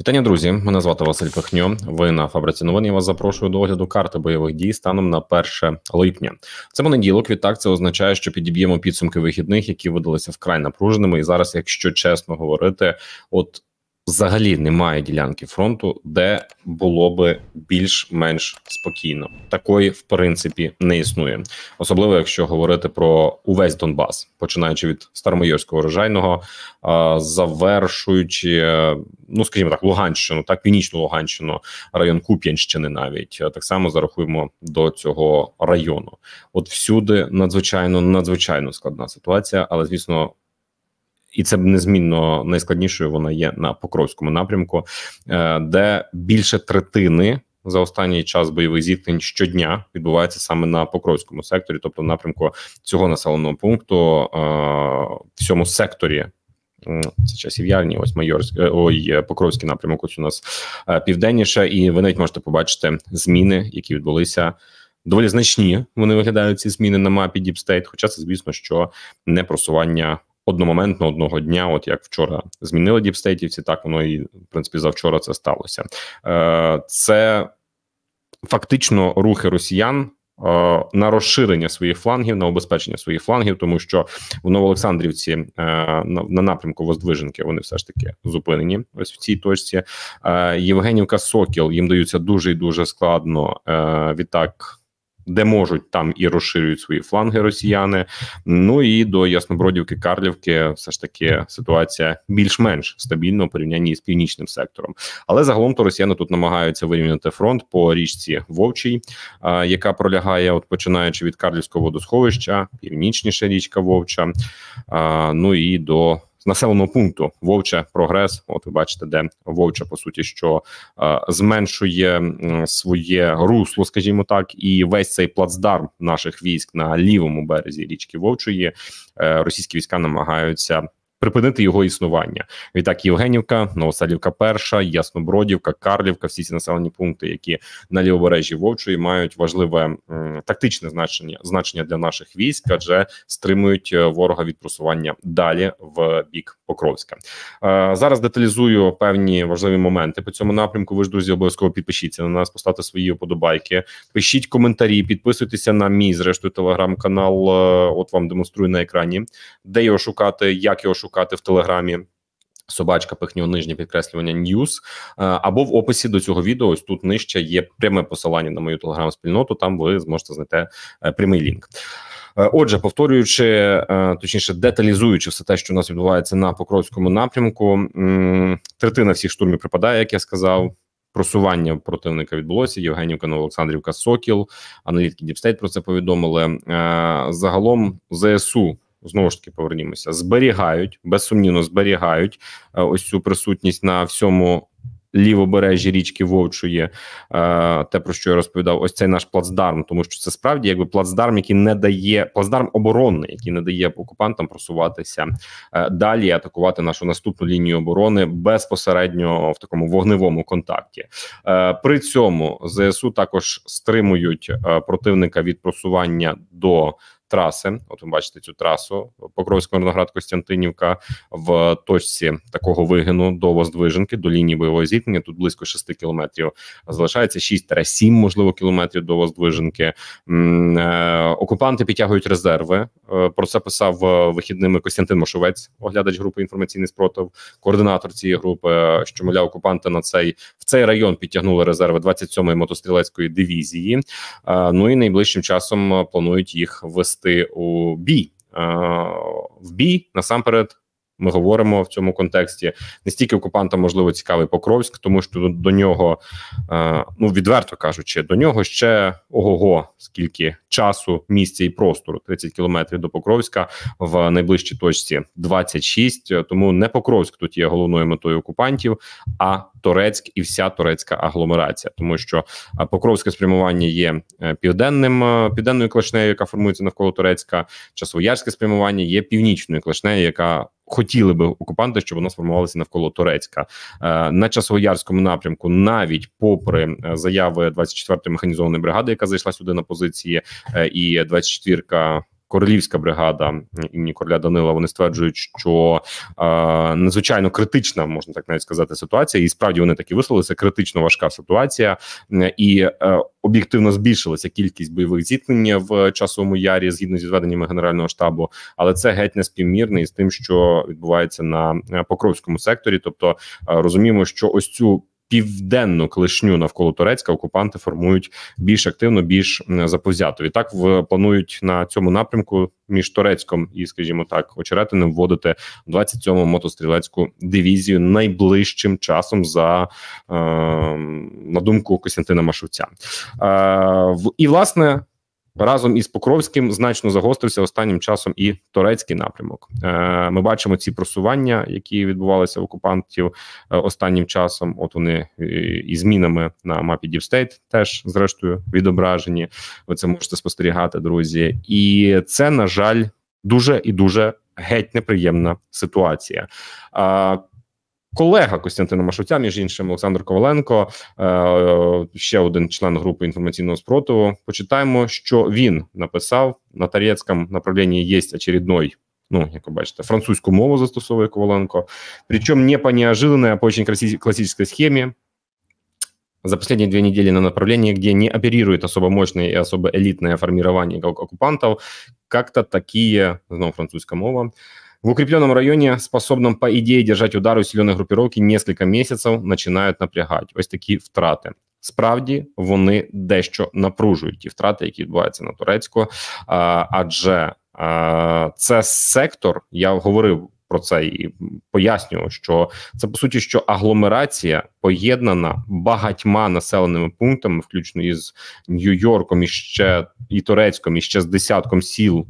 Вітання, друзі. Мене звати Василь Пихньо. Ви на фабриці новин. Я вас запрошую до огляду карти бойових дій станом на 1 липня. Це понеділок. Відтак це означає, що підіб'ємо підсумки вихідних, які видалися вкрай напруженими. І зараз, якщо чесно говорити, от взагалі немає ділянки фронту, де було би більш-менш спокійно. Такої, в принципі, не існує, особливо якщо говорити про увесь Донбас, починаючи від Старомайорського рожайного, завершуючи, е, ну скажімо так, Луганщину, так північну Луганщину, район Куп'янщини, навіть так само зарахуємо до цього району. От всюди надзвичайно надзвичайно складна ситуація, але звісно і це незмінно найскладнішою. Вона є на Покровському напрямку, е, де більше третини. За останній час бойових зіткнень щодня відбувається саме на покровському секторі, тобто в напрямку цього населеного пункту е, в цьому секторі. Це часів'яльні, ось майорськ, е, ой, Покровський напрямок. Ось у нас південніше, і ви навіть можете побачити зміни, які відбулися. Доволі значні вони виглядають ці зміни на мапі Діпстейт. Хоча це, звісно, що не просування одномоментно одного дня, от як вчора змінили діпстейтівці, так воно і в принципі завчора це сталося. Е, Це фактично рухи росіян. Е, на розширення своїх флангів, на обезпечення своїх флангів, тому що в Новоолександрівці е, на напрямку Воздвиженки вони все ж таки зупинені. Ось в цій точці е, Євгенівка Сокіл їм даються дуже і дуже складно. Відтак де можуть, там і розширюють свої фланги росіяни. Ну і до Яснобродівки Карлівки все ж таки ситуація більш-менш стабільна у порівнянні з північним сектором. Але загалом то росіяни тут намагаються вирівняти фронт по річці Вовчій, яка пролягає, от починаючи від Карлівського водосховища, північніше річка Вовча. Ну і до з населеного пункту Вовче прогрес. От ви бачите, де Вовча по суті, що е, зменшує своє русло, скажімо так, і весь цей плацдарм наших військ на лівому березі річки Вовчої е, російські війська намагаються припинити його існування. Відтак Євгенівка, Новоселівка, Перша, Яснобродівка, Карлівка, всі ці населені пункти, які на лівобережжі Вовчої мають важливе м, тактичне значення значення для наших військ, адже стримують е, ворога від просування далі в бік. Покровська. Е, зараз деталізую певні важливі моменти по цьому напрямку. Ви ж друзі, обов'язково підпишіться на нас, поставте свої вподобайки, пишіть коментарі, підписуйтеся на мій зрештою телеграм-канал. Е, от вам демонструю на екрані, де його шукати, як його шукати в телеграмі. Собачка пихнього нижнє підкреслювання Ньюс е, або в описі до цього відео. Ось тут нижче є пряме посилання на мою телеграм-спільноту. Там ви зможете знайти прямий лінк. Е, отже, повторюючи, е, точніше, деталізуючи все те, що у нас відбувається на Покровському напрямку, третина всіх штурмів припадає, як я сказав. Просування противника відбулося. Євгенівка Новоолександрівка, Сокіл, аналітики Діпстейт про це повідомили. Е, загалом ЗСУ знову ж таки повернімося, зберігають безсумнівно, зберігають ось цю присутність на всьому лівобережжі річки Вовчої, е, те про що я розповідав, ось цей наш плацдарм, тому що це справді якби плацдарм, який не дає плацдарм оборонний, який не дає окупантам просуватися е, далі, атакувати нашу наступну лінію оборони безпосередньо в такому вогневому контакті. Е, при цьому зсу також стримують противника від просування до траси. От ви бачите цю трасу Покровська Мирноград Костянтинівка в точці такого вигину до Воздвиженки, до лінії бойового зіткнення. Тут близько 6 кілометрів залишається 6-7, можливо, кілометрів до Воздвиженки. Е, окупанти підтягують резерви. Е, про це писав вихідними Костянтин Мошовець, оглядач групи інформаційний спротив, координатор цієї групи. Що мовляв, окупанти на цей в цей район підтягнули резерви 27-ї мотострілецької дивізії. Е, ну і найближчим часом планують їх вести вивести у бій в бій насамперед. Ми говоримо в цьому контексті не стільки окупантам, можливо, цікавий Покровськ, тому що до нього, ну відверто кажучи, до нього ще ого, го скільки часу, місця і простору 30 кілометрів до Покровська в найближчій точці 26, Тому не Покровськ тут є головною метою окупантів, а Торецьк і вся турецька агломерація, тому що е, Покровське спрямування є е, південним е, південною клешнею, яка формується навколо Турецька. Часовоярське спрямування є північною клешнею, яка хотіли би окупанти, щоб вона сформувалася навколо Турецька. На часовоярському напрямку, навіть попри заяви 24-ї механізованої бригади, яка зайшла сюди на позиції, і 24-ка королівська бригада імені короля Данила. Вони стверджують, що е, надзвичайно критична, можна так навіть сказати, ситуація, і справді вони такі висловилися. Критично важка ситуація і е, об'єктивно збільшилася кількість бойових зіткнень в часовому ярі згідно зі зведеннями генерального штабу. Але це геть не співмірне із тим, що відбувається на е, покровському секторі. Тобто розуміємо, що ось цю південну клишню навколо Турецька окупанти формують більш активно, більш заповзято. І так в планують на цьому напрямку між Турецьком і, скажімо так, очеретиним вводити 27-му мотострілецьку дивізію найближчим часом за е, на думку Костянтина Машовця. Е, і власне. Разом із Покровським значно загострився останнім часом і турецький напрямок. Е, ми бачимо ці просування, які відбувалися в окупантів е, останнім часом. От вони е, і змінами на мапі Дівстейт теж зрештою відображені. Ви це можете спостерігати, друзі, і це на жаль дуже і дуже геть неприємна ситуація колега Костянтина Машуття, між іншим, Олександр Коваленко, е, ще один член групи інформаційного спротиву. Почитаємо, що він написав на Тарецькому направленні є очередной ну, як ви бачите, французьку мову застосовує Коваленко. Причому не по неожиданной, а по очень классической схемі За последние две недели на направлении, где не оперирует особо мощное и особо элитное формирование оккупантов, как-то такие, знову французская мова, в укрепленном районе, способном, по идее, держать удары усиленої группировки несколько місяців, починають напрягати. Ось такі втрати. Справді вони дещо напружують ті втрати, які відбуваються на турецьку. Адже це сектор, я говорив про це і пояснював, що це по суті, що агломерація поєднана багатьма населеними пунктами, включно із Нью-Йорком, і ще і Турецьком, і ще з десятком сіл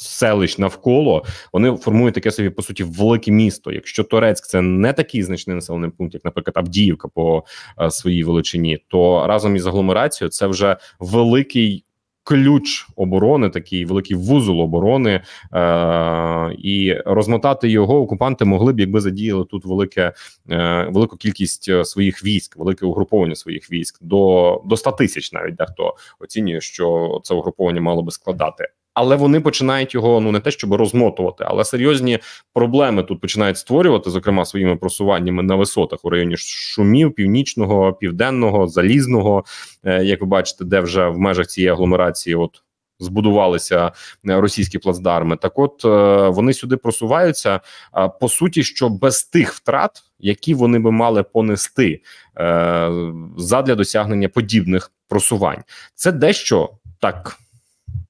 селищ навколо вони формують таке собі по суті велике місто. Якщо Торецьк це не такий значний населений пункт, як, наприклад, Авдіївка по е, своїй величині, то разом із агломерацією це вже великий. Ключ оборони, такий великий вузол оборони, е- і розмотати його окупанти могли б, якби задіяли тут велике е- велику кількість е, своїх військ, велике угруповання своїх військ до до 100 тисяч, навіть дехто оцінює, що це угруповання мало би складати але вони починають його ну не те, щоб розмотувати, але серйозні проблеми тут починають створювати, зокрема своїми просуваннями на висотах у районі шумів, північного, південного, залізного, е, як ви бачите, де вже в межах цієї агломерації, от. Збудувалися е, російські плацдарми, так от е, вони сюди просуваються по суті, що без тих втрат, які вони би мали понести задля досягнення подібних просувань, це дещо так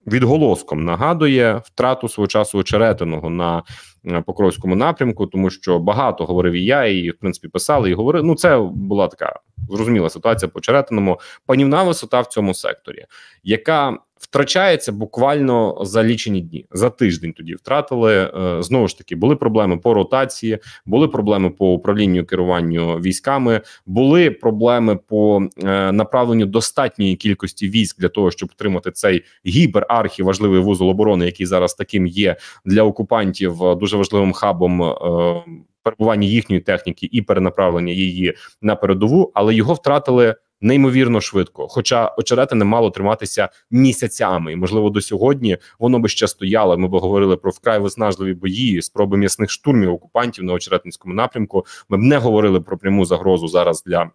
відголоском нагадує втрату свого часу очеретиного на Е, Покровському напрямку, тому що багато говорив і я, і в принципі писали і говорили. Ну, це була така зрозуміла ситуація по черетиному. Панівна висота в цьому секторі, яка втрачається буквально за лічені дні, за тиждень. Тоді втратили е, знову ж таки. Були проблеми по ротації, були проблеми по управлінню керуванню військами, були проблеми по е, направленню достатньої кількості військ для того, щоб отримати цей гіберархі важливий вузол оборони, який зараз таким є для окупантів. Дуже важливим хабом. Е, перебування їхньої техніки і перенаправлення її на передову, але його втратили неймовірно швидко. Хоча очерети не мало триматися місяцями, і можливо до сьогодні воно би ще стояло. Ми б говорили про вкрай виснажливі бої, спроби м'ясних штурмів окупантів на очеретинському напрямку. Ми б не говорили про пряму загрозу зараз для.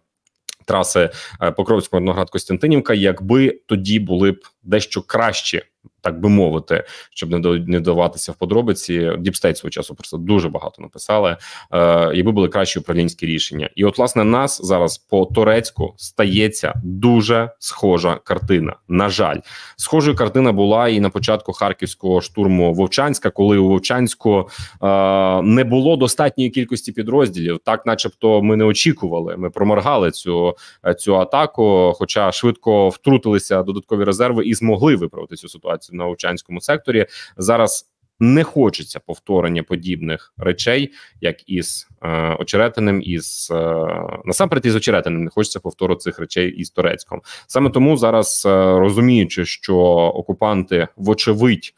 Траси е, Покровського Одноград Костянтинівка, якби тоді були б дещо кращі так би мовити, щоб не до не даватися в подробиці. Діпстейт свого часу просто дуже багато написали, е, якби були кращі управлінські рішення. І от власне нас зараз по турецьку стається дуже схожа картина. На жаль, схожою картина була і на початку харківського штурму Вовчанська, коли у Вовчанську е, не було достатньої кількості підрозділів, так, начебто, ми не очікували. Ми проморгали цю цю атаку, хоча швидко втрутилися додаткові резерви і змогли виправити цю ситуацію в навчанському секторі зараз. Не хочеться повторення подібних речей, як із е, очеретиним, із е, насамперед із очеретиним не хочеться повтору цих речей із Турецьком. Саме тому зараз е, розуміючи, що окупанти вочевидь.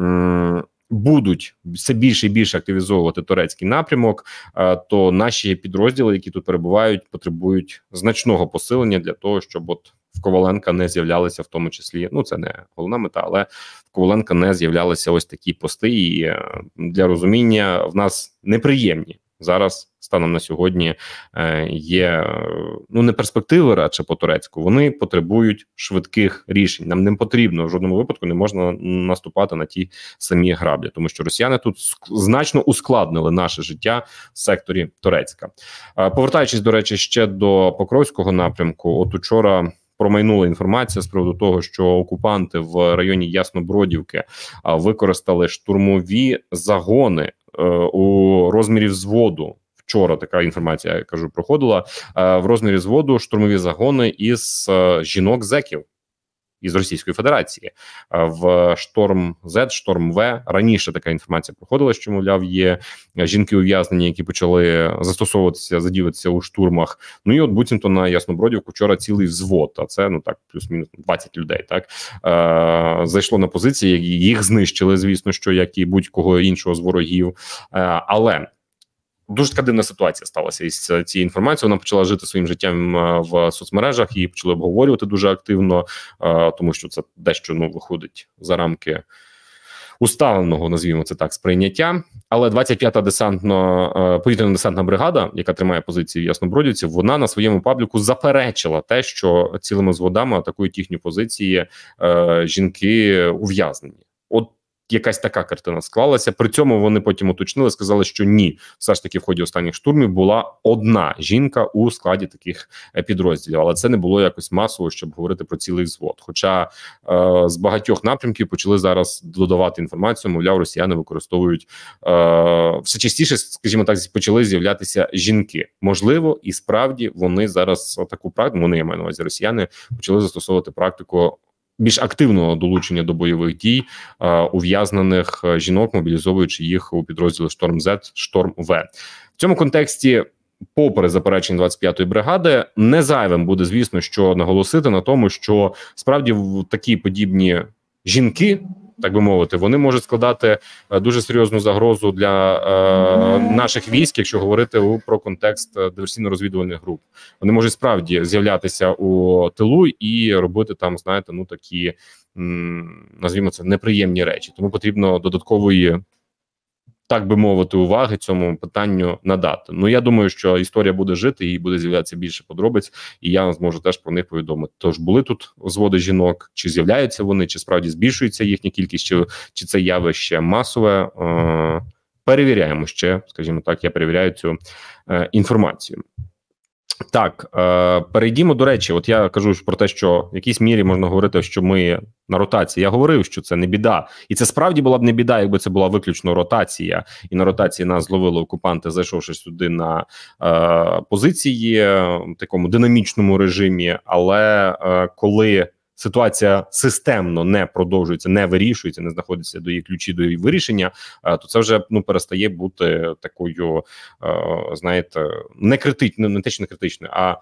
Е, Будуть все більше і більше активізовувати турецький напрямок, е, то наші підрозділи, які тут перебувають, потребують значного посилення для того, щоб от в Коваленка не з'являлися, в тому числі. Ну це не головна мета, але в Коваленка не з'являлися ось такі пости. І е, для розуміння в нас неприємні. Зараз станом на сьогодні е, є е, ну не перспективи, радше по турецьку. Вони потребують швидких рішень. Нам не потрібно в жодному випадку не можна наступати на ті самі граблі, тому що росіяни тут значно ускладнили наше життя в секторі Турецька. Повертаючись до речі, ще до Покровського напрямку, от учора промайнула інформація з приводу того, що окупанти в районі Яснобродівки використали штурмові загони е, у розмірі взводу. Вчора така інформація я кажу проходила е, в розмірі зводу штурмові загони із е, жінок зеків із Російської Федерації е, в шторм Z, шторм В раніше така інформація проходила, що мовляв є жінки ув'язнені, які почали застосовуватися, задіватися у штурмах. Ну і от буцімто на Яснобродівку вчора цілий взвод. А це ну так, плюс-мінус 20 людей. Так е, зайшло на позиції, їх знищили, звісно, що як і будь-кого іншого з ворогів, е, але. Дуже така дивна ситуація сталася із е, цією інформацією. Вона почала жити своїм життям е, в соцмережах, її почали обговорювати дуже активно, е, тому що це дещо ну виходить за рамки усталеного. назвімо це так, сприйняття. Але 25-та десантно повітряна десантна бригада, яка тримає позиції в Яснобродівці, вона на своєму пабліку заперечила те, що цілими зводами атакують їхні позиції жінки ув'язнені. От якась така картина склалася. При цьому вони потім уточнили, сказали, що ні, все ж таки в ході останніх штурмів була одна жінка у складі таких е, підрозділів, але це не було якось масово, щоб говорити про цілий звод. Хоча е, з багатьох напрямків почали зараз додавати інформацію, мовляв, росіяни використовують е, все частіше, скажімо так, почали з'являтися жінки. Можливо, і справді вони зараз таку практику, ну, вони я маю на увазі росіяни, почали застосовувати практику більш активного долучення до бойових дій е, ув'язнених е, жінок, мобілізовуючи їх у підрозділи Шторм З Шторм В в цьому контексті. Попри заперечення 25-ї бригади, не зайвим буде, звісно, що наголосити на тому, що справді в такі подібні жінки так би мовити, вони можуть складати е, дуже серйозну загрозу для е, наших військ, якщо говорити про контекст е, диверсійно-розвідувальних груп. Вони можуть справді з'являтися у тилу і робити там, знаєте, ну такі назвімо це неприємні речі. Тому потрібно додаткової так би мовити, уваги цьому питанню надати. Ну я думаю, що історія буде жити і буде з'являтися більше подробиць, і я зможу теж про них повідомити. Тож були тут зводи жінок, чи з'являються вони, чи справді збільшується їхня кількість, чи чи це явище масове. Е, Перевіряємо ще, скажімо так, я перевіряю цю е, інформацію. Так, е, перейдімо до речі, от я кажу про те, що в якійсь мірі можна говорити, що ми на ротації. Я говорив, що це не біда, і це справді була б не біда, якби це була виключно ротація, і на ротації нас зловили окупанти, зайшовши сюди на е, позиції в такому динамічному режимі. Але е, коли ситуація системно не продовжується, не вирішується, не знаходиться до її ключі до її вирішення, е, то це вже ну перестає бути такою, е, знаєте, не критичною, не те, що не критичною, а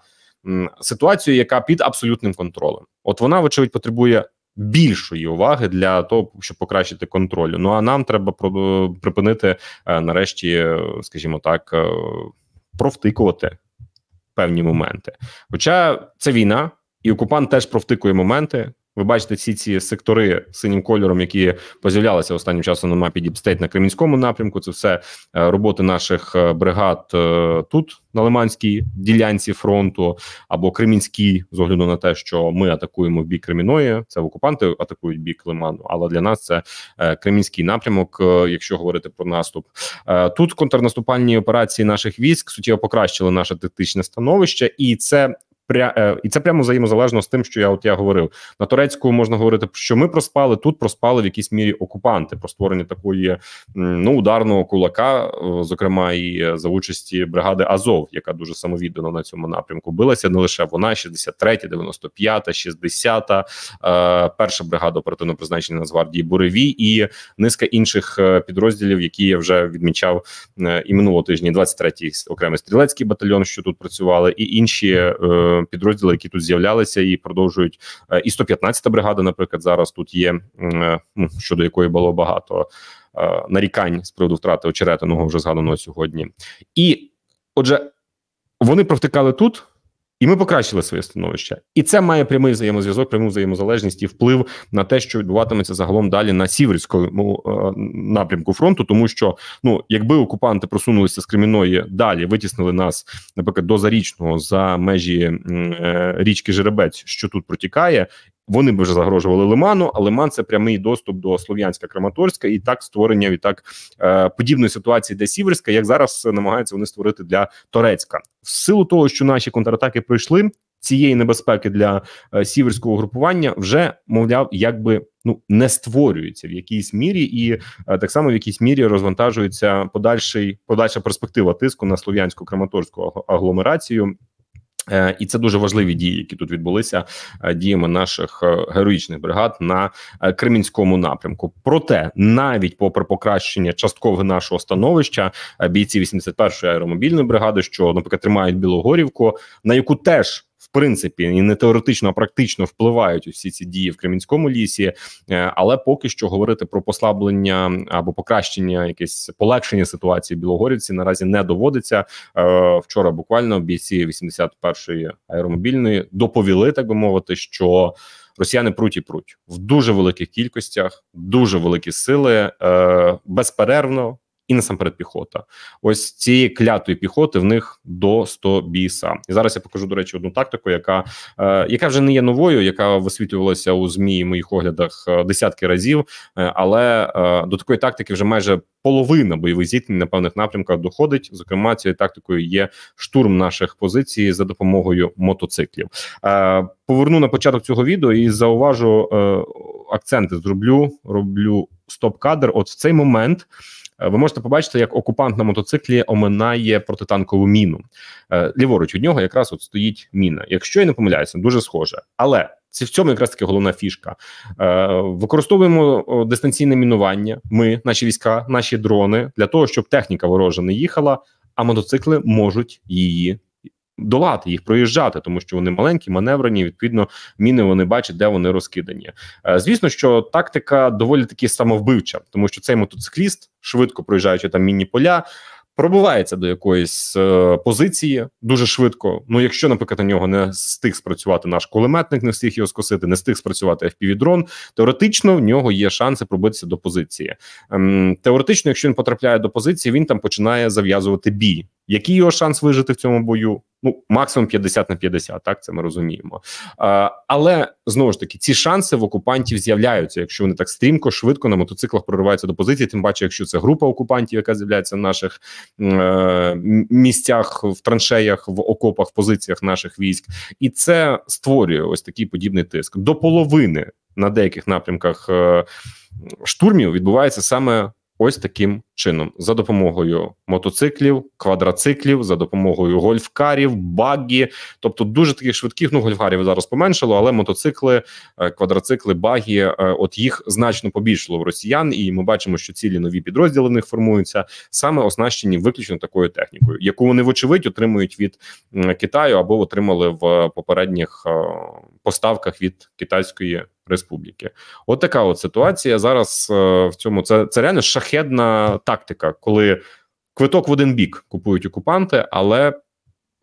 ситуацією, яка під абсолютним контролем. От вона, вочевидь, потребує. Більшої уваги для того, щоб покращити контроль. Ну а нам треба е, припинити нарешті, скажімо так, провтикувати певні моменти. Хоча це війна, і окупант теж провтикує моменти. Ви бачите всі ці сектори синім кольором, які поз'являлися останнім часом на мапі Діпстейт на Кремінському напрямку. Це все е, роботи наших е, бригад е, тут, на Лиманській ділянці фронту, або Кремінській, з огляду на те, що ми атакуємо в бік Креміної. Це окупанти атакують бік Лиману. Але для нас це Кремінський напрямок, якщо говорити про наступ. Тут контрнаступальні операції наших військ суттєво покращили наше тактичне становище, і це пря... Е, і це прямо взаємозалежно з тим, що я от я говорив на турецьку. Можна говорити, що ми проспали тут, проспали в якійсь мірі окупанти про створення такої ну ударного кулака, е, зокрема і е, за участі бригади Азов, яка дуже самовіддана на цьому напрямку билася. Не лише вона, 63-я, 95-та, 60-та, перша бригада оперативно призначення Нацгвардії Буреві і низка інших підрозділів, які я вже відмічав і минулого тижня. 23-й окремий стрілецький батальйон, що тут працювали, і інші. Е, підрозділи, які тут з'являлися і продовжують. Е, і 115-та бригада, наприклад, зараз тут є е, ну, щодо якої було багато е, нарікань з приводу втрати очеретиного вже згаданого сьогодні. І отже, вони провтикали тут. І ми покращили своє становище, і це має прямий взаємозв'язок, пряму взаємозалежність і вплив на те, що відбуватиметься загалом далі на сіверському е, напрямку фронту, тому що ну якби окупанти просунулися з Креміної далі, витіснили нас, наприклад, до зарічного за межі е, річки Жеребець, що тут протікає, вони б вже загрожували Лиману, а Лиман це прямий доступ до Слов'янська, Краматорська і так створення і так е, подібної ситуації, для Сіверська, як зараз намагаються вони створити для Торецька, в силу того, що наші контратаки пройшли. Цієї небезпеки для е, сіверського групування вже мовляв, якби ну не створюється в якійсь мірі, і е, так само в якійсь мірі розвантажується подальший подальша перспектива тиску на слов'янську краматорську агломерацію. Е, і це дуже важливі дії, які тут відбулися е, діями наших е, героїчних бригад на кремінському напрямку. Проте навіть попри покращення часткове нашого становища, бійці 81-ї аеромобільної бригади, що наприклад тримають Білогорівку, на яку теж принципі і не теоретично, а практично впливають усі ці дії в Кремінському лісі, е, але поки що говорити про послаблення або покращення, якесь полегшення ситуації в Білогорівці наразі не доводиться е, вчора. Буквально бійці 81-ї аеромобільної доповіли, так би мовити, що. Росіяни пруть і пруть в дуже великих кількостях, дуже великі сили е, безперервно і насамперед піхота. Ось цієї клятої піхоти в них до 100 біса. І зараз я покажу до речі одну тактику, яка е, яка вже не є новою, яка висвітлювалася у змі і моїх оглядах е, десятки разів. Е, але е, до такої тактики вже майже половина бойових зіткнень на певних напрямках доходить. Зокрема, цією тактикою є штурм наших позицій за допомогою мотоциклів. Е, Поверну на початок цього відео і зауважу е, акценти. Зроблю роблю стоп-кадр. От в цей момент Е, ви можете побачити, як окупант на мотоциклі оминає протитанкову міну. Е, ліворуч від нього якраз от стоїть міна. Якщо я не помиляюся, дуже схоже, але. Це в цьому якраз таки головна фішка. Е, використовуємо дистанційне мінування. Ми, наші війська, наші дрони для того, щоб техніка ворожа не їхала, а мотоцикли можуть її долати їх, проїжджати, тому що вони маленькі, маневрені. Відповідно, міни вони бачать, де вони розкидані. Е, звісно, що тактика доволі таки самовбивча, тому що цей мотоцикліст, швидко проїжджаючи там мінні поля. Пробувається до якоїсь е, позиції дуже швидко. Ну, якщо, наприклад, на нього не стиг спрацювати наш кулеметник, не встиг його скосити, не стиг спрацювати FPV-дрон, Теоретично в нього є шанси пробитися до позиції. Ем, Теоретично, якщо він потрапляє до позиції, він там починає зав'язувати бій. Який його шанс вижити в цьому бою? Ну, максимум 50 на 50, так це ми розуміємо. А, Але знову ж таки, ці шанси в окупантів з'являються, якщо вони так стрімко, швидко на мотоциклах прориваються до позиції. Тим паче, якщо це група окупантів, яка з'являється в наших е- місцях, в траншеях, в окопах, в позиціях наших військ, і це створює ось такий подібний тиск. До половини на деяких напрямках е- штурмів відбувається саме ось таким чином: за допомогою мотоциклів, квадроциклів, за допомогою гольфкарів, багі, тобто дуже таких швидких. Ну гольфкарів зараз поменшало, але мотоцикли, е, квадроцикли, багі, е, от їх значно побільшало в росіян, і ми бачимо, що цілі нові підрозділи в них формуються саме оснащені виключно такою технікою, яку вони вочевидь отримують від Китаю або отримали в е, попередніх поставках від китайської республіки. От така от ситуація зараз е, в цьому це це реально шахедна тактика, коли квиток в один бік купують окупанти, але.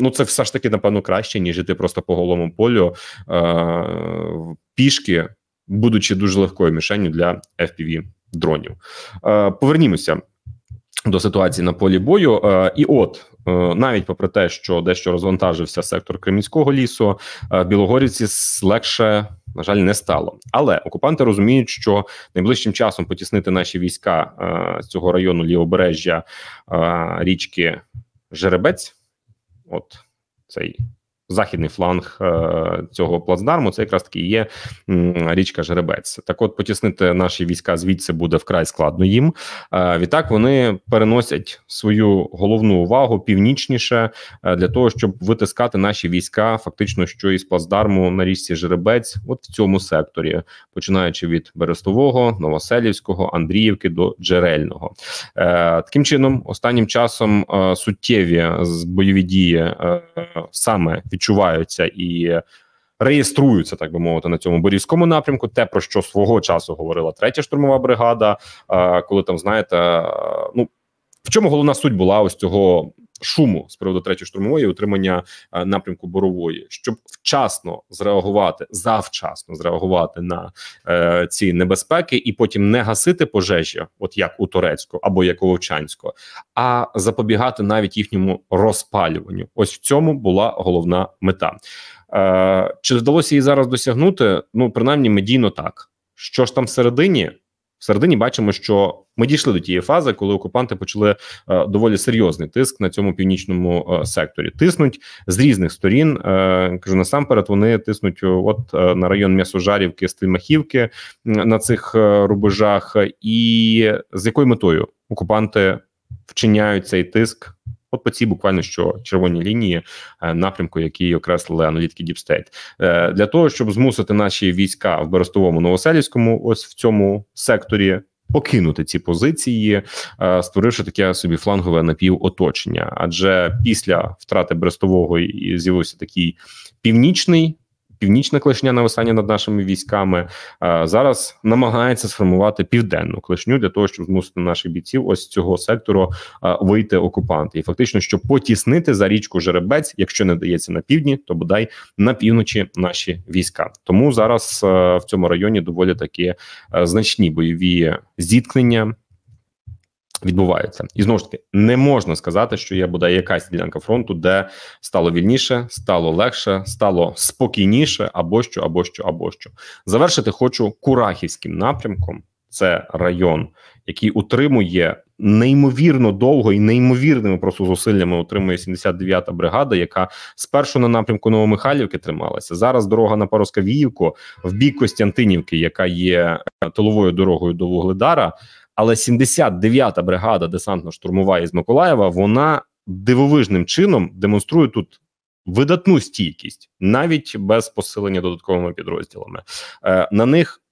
Ну, це все ж таки напевно краще, ніж іти просто по голому полю е- пішки, будучи дуже легкою мішенню для fpv дронів. Е- Повернімося до ситуації на полі бою. Е, і от е, навіть попри те, що дещо розвантажився сектор Кремінського лісу, е, Білогорівці легше. На жаль, не стало, але окупанти розуміють, що найближчим часом потіснити наші війська е, з цього району лівобережжя е, річки Жеребець, от цей західний фланг е, цього плацдарму. Це якраз таки є річка Жеребець. Так, от потіснити наші війська звідси буде вкрай складно їм. Е, відтак вони переносять свою головну увагу північніше е, для того, щоб витискати наші війська, фактично що із плацдарму на річці Жеребець, от в цьому секторі, починаючи від Берестового, Новоселівського, Андріївки до Джерельного. Таким чином, останнім часом суттєві бойові дії саме від відчуваються і реєструються, так би мовити, на цьому борівському напрямку. Те про що свого часу говорила третя штурмова бригада, е, коли там знаєте, е, ну в чому головна суть була ось цього шуму з приводу третьої штурмової утримання е, напрямку борової, щоб вчасно зреагувати, завчасно зреагувати на е, ці небезпеки, і потім не гасити пожежі, от як у Турецьку або як у Вовчанську, а запобігати навіть їхньому розпалюванню. Ось в цьому була головна мета. Е, Чи вдалося її зараз досягнути? Ну принаймні медійно так. Що ж там всередині? Всередині бачимо, що ми дійшли до тієї фази, коли окупанти почали е, доволі серйозний тиск на цьому північному е, секторі. Тиснуть з різних сторін. Е, кажу насамперед, вони тиснуть от на район м'ясожарівки, Стельмахівки на цих рубежах, і з якою метою окупанти вчиняють цей тиск От по цій буквально що червоні лінії е, напрямку, які окреслили аналітики Deep State. Е, для того, щоб змусити наші війська в Берестовому Новоселівському, ось в цьому секторі. Покинути ці позиції, е, створивши таке собі флангове напівоточення. Адже після втрати Брестового з'явився такий північний північна клешня нависання над нашими військами е, зараз намагається сформувати південну клешню для того, щоб змусити наших бійців ось цього сектору е, вийти окупанти, і фактично, щоб потіснити за річку жеребець, якщо не дається на півдні, то бодай на півночі наші війська. Тому зараз е, в цьому районі доволі такі значні бойові зіткнення відбувається. І знову ж таки не можна сказати, що є буде якась ділянка фронту, де стало вільніше, стало легше, стало спокійніше, або що, або що, або що. Завершити хочу Курахівським напрямком. Це район, який утримує неймовірно довго і неймовірними просто зусиллями утримує 79-та бригада, яка спершу на напрямку Новомихайлівки трималася. Зараз дорога на Пароскавіївку в бік Костянтинівки, яка є е, тиловою дорогою до Вугледара. Але 79-та бригада десантно-штурмова із Миколаєва вона дивовижним чином демонструє тут. Видатну стійкість навіть без посилення додатковими підрозділами. Е, На них,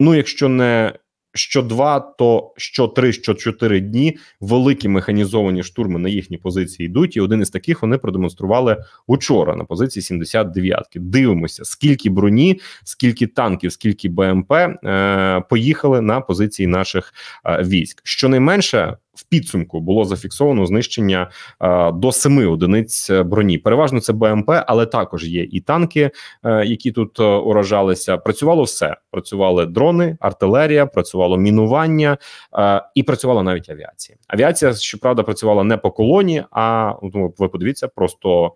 ну якщо не що два, то що три, що чотири дні великі механізовані штурми на їхні позиції йдуть. І один із таких вони продемонстрували учора на позиції 79-ки. Дивимося, скільки броні, скільки танків, скільки БМП е, поїхали на позиції наших е, військ. Щонайменше в підсумку було зафіксовано знищення е, до семи одиниць броні. Переважно це БМП, але також є і танки, е, які тут е, уражалися. Працювало все. Працювали дрони, артилерія, працювало мінування е, і працювала навіть авіація. Авіація щоправда працювала не по колоні, а ну, ви подивіться просто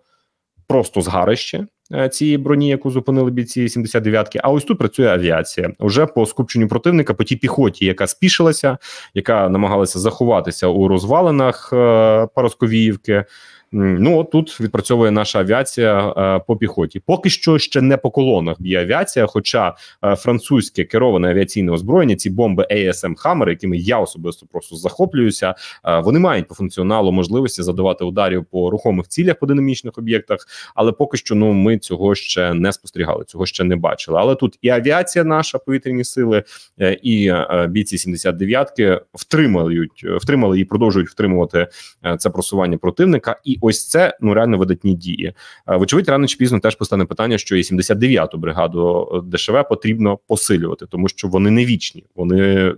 просто згарище е, цієї броні, яку зупинили бійці 79-ки. А ось тут працює авіація уже по скупченню противника по тій піхоті, яка спішилася, яка намагалася заховатися у розвалинах е, Паросковіївки. Ну от тут відпрацьовує наша авіація е, по піхоті. Поки що ще не по колонах б'є авіація. Хоча е, французьке кероване авіаційне озброєння, ці бомби ASM Hammer, якими я особисто просто захоплююся, е, вони мають по функціоналу можливості задавати ударів по рухомих цілях по динамічних об'єктах. Але поки що ну ми цього ще не спостерігали, цього ще не бачили. Але тут і авіація, наша повітряні сили, е, і е, бійці 79-ки втримають, втримали і продовжують втримувати е, це просування противника. і ось це ну реально видатні дії. Е, вочевидь, рано чи пізно теж постане питання, що і 79-ту бригаду е, ДШВ потрібно посилювати, тому що вони не вічні. Вони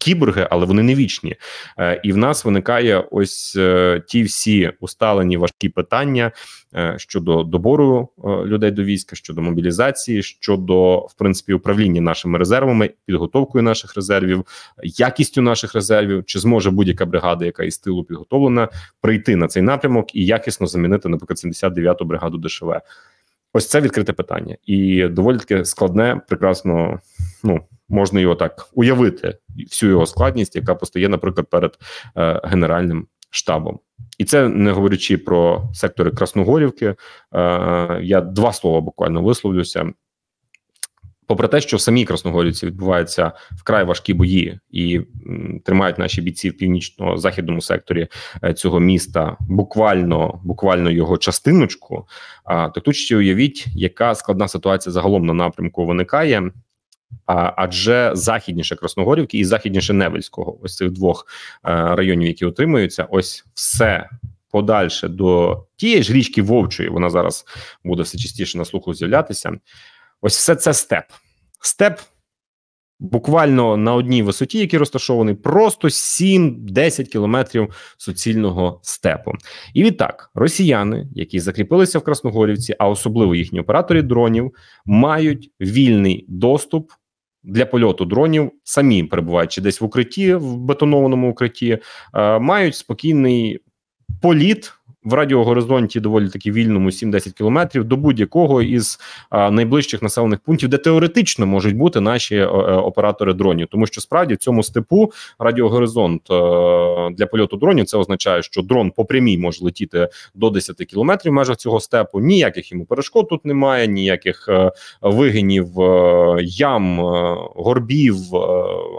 кіборги, але вони не вічні. Е, і в нас виникає ось е, ті всі усталені важкі питання е, щодо добору людей до війська, щодо мобілізації, щодо в принципі управління нашими резервами, підготовкою наших резервів, якістю наших резервів, чи зможе будь-яка бригада, яка із тилу підготовлена, прийти на цей напрямок і якісно замінити, наприклад, 79-ту бригаду ДШВ. Ось це відкрите питання, і доволі таки складне, прекрасно. Ну можна його так уявити, всю його складність, яка постає, наприклад, перед е, генеральним штабом. І це не говорячи про сектори Красногорівки. Е, я два слова буквально висловлюся. Попри те, що в самій Красногорівці відбуваються вкрай важкі бої і м, тримають наші бійці в північно-західному секторі е, цього міста буквально буквально його частиночку. А то тут ще уявіть, яка складна ситуація загалом на напрямку виникає. А, адже західніше Красногорівки і західніше Невельського, ось цих двох а, е, районів, які утримуються, ось все подальше до тієї ж річки Вовчої, вона зараз буде все частіше на слуху з'являтися. Ось все це степ. Степ буквально на одній висоті, який розташований, просто 7-10 кілометрів суцільного степу. І відтак, росіяни, які закріпилися в Красногорівці, а особливо їхні оператори дронів, мають вільний доступ для польоту дронів самі перебуваючи десь в укритті, в бетонованому укритті, е, мають спокійний політ в радіогоризонті доволі таки вільному 7-10 кілометрів до будь-якого із а, найближчих населених пунктів, де теоретично можуть бути наші е, е, оператори дронів, тому що справді в цьому степу радіогоризонт е, для польоту дронів це означає, що дрон по прямій може летіти до 10 кілометрів в межах цього степу. Ніяких йому перешкод тут немає, ніяких е, вигинів, е, ям, е, горбів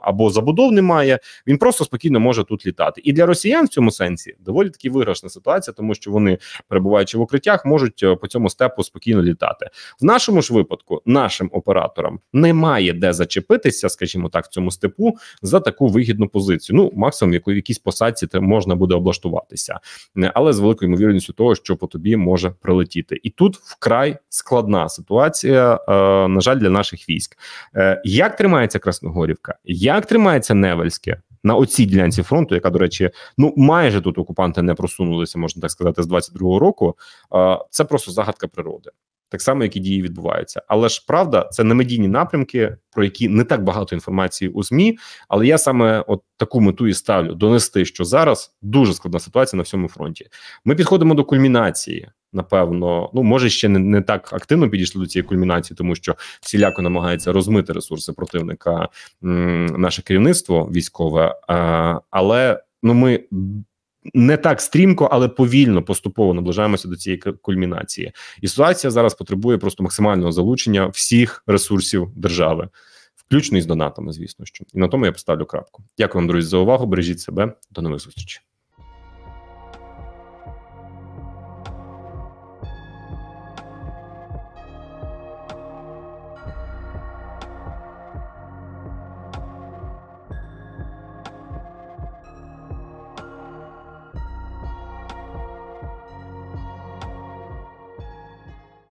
або забудов немає. Він просто спокійно може тут літати. І для росіян в цьому сенсі доволі таки виграшна ситуація, тому тому що вони, перебуваючи в укриттях, можуть е, по цьому степу спокійно літати. В нашому ж випадку нашим операторам немає де зачепитися, скажімо так, в цьому степу за таку вигідну позицію. Ну, максимум, яку якісь посадці можна буде облаштуватися, е, але з великою ймовірністю того, що по тобі може прилетіти, і тут вкрай складна ситуація. Е, на жаль, для наших військ. Як тримається Красногорівка? Як тримається Невельське? на оцій ділянці фронту, яка, до речі, ну майже тут окупанти не просунулися, можна так сказати, з 22-го року. Це просто загадка природи, так само які дії відбуваються. Але ж правда, це не медійні напрямки, про які не так багато інформації у змі. Але я саме от таку мету і ставлю: донести, що зараз дуже складна ситуація на всьому фронті. Ми підходимо до кульмінації. Напевно, ну може ще не не так активно підійшли до цієї кульмінації, тому що всіляко намагається розмити ресурси противника м, наше керівництво військове, а, е, але ну ми не так стрімко, але повільно поступово наближаємося до цієї кульмінації. І ситуація зараз потребує просто максимального залучення всіх ресурсів держави, включно із донатами. Звісно, що і на тому я поставлю крапку. Дякую вам, друзі, за увагу. Бережіть себе, до нових зустрічей.